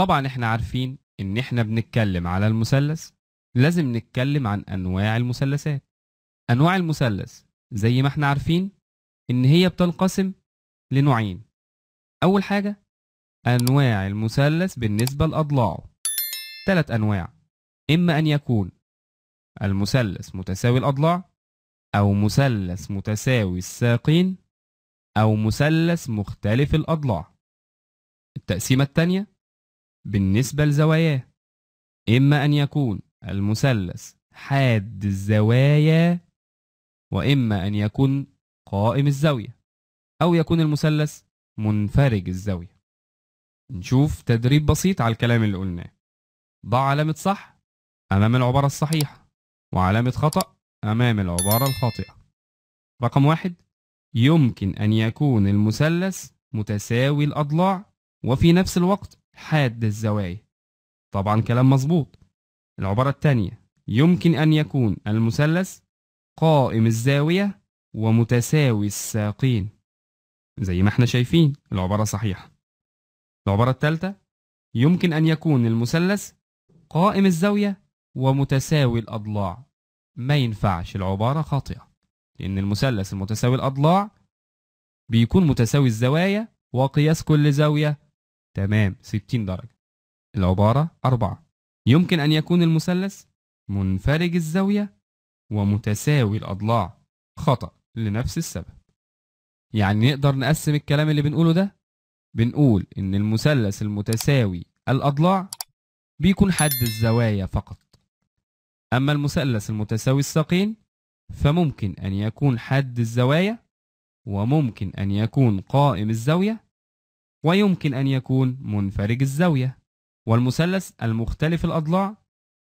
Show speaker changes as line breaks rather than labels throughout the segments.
طبعا احنا عارفين ان احنا بنتكلم على المثلث لازم نتكلم عن انواع المثلثات انواع المثلث زي ما احنا عارفين ان هي بتنقسم لنوعين اول حاجه انواع المثلث بالنسبه لاضلاعه ثلاث انواع اما ان يكون المثلث متساوي الاضلاع او مثلث متساوي الساقين او مثلث مختلف الاضلاع التقسيمه الثانيه بالنسبة لزواياه إما أن يكون المثلث حاد الزوايا وإما أن يكون قائم الزاوية أو يكون المثلث منفرج الزاوية نشوف تدريب بسيط على الكلام اللي قلناه ضع علامة صح أمام العبارة الصحيحة وعلامة خطأ أمام العبارة الخاطئة رقم واحد يمكن أن يكون المثلث متساوي الأضلاع وفي نفس الوقت حاد الزوايا طبعا كلام مظبوط العبارة التانية يمكن أن يكون المثلث قائم الزاوية ومتساوي الساقين زي ما احنا شايفين العبارة صحيحة العبارة التالتة يمكن أن يكون المثلث قائم الزاوية ومتساوي الأضلاع ما ينفعش العبارة خاطئة لأن المثلث المتساوي الأضلاع بيكون متساوي الزوايا وقياس كل زاوية تمام 60 درجة العبارة أربعة يمكن أن يكون المثلث منفرج الزاوية ومتساوي الأضلاع خطأ لنفس السبب يعني نقدر نقسم الكلام اللي بنقوله ده بنقول إن المثلث المتساوي الأضلاع بيكون حد الزوايا فقط أما المثلث المتساوي الساقين فممكن أن يكون حد الزوايا وممكن أن يكون قائم الزاوية ويمكن أن يكون منفرج الزاوية والمثلث المختلف الأضلاع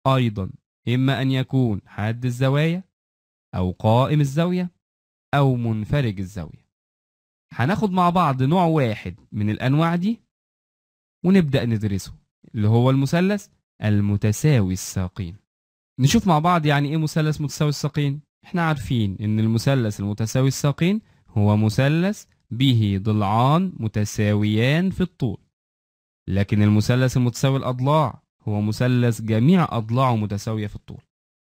أيضا إما أن يكون حاد الزوايا أو قائم الزاوية أو منفرج الزاوية هناخد مع بعض نوع واحد من الأنواع دي ونبدأ ندرسه اللي هو المثلث المتساوي الساقين نشوف مع بعض يعني إيه مثلث متساوي الساقين احنا عارفين إن المثلث المتساوي الساقين هو مثلث به ضلعان متساويان في الطول لكن المثلث المتساوي الأضلاع هو مثلث جميع أضلاعه متساوية في الطول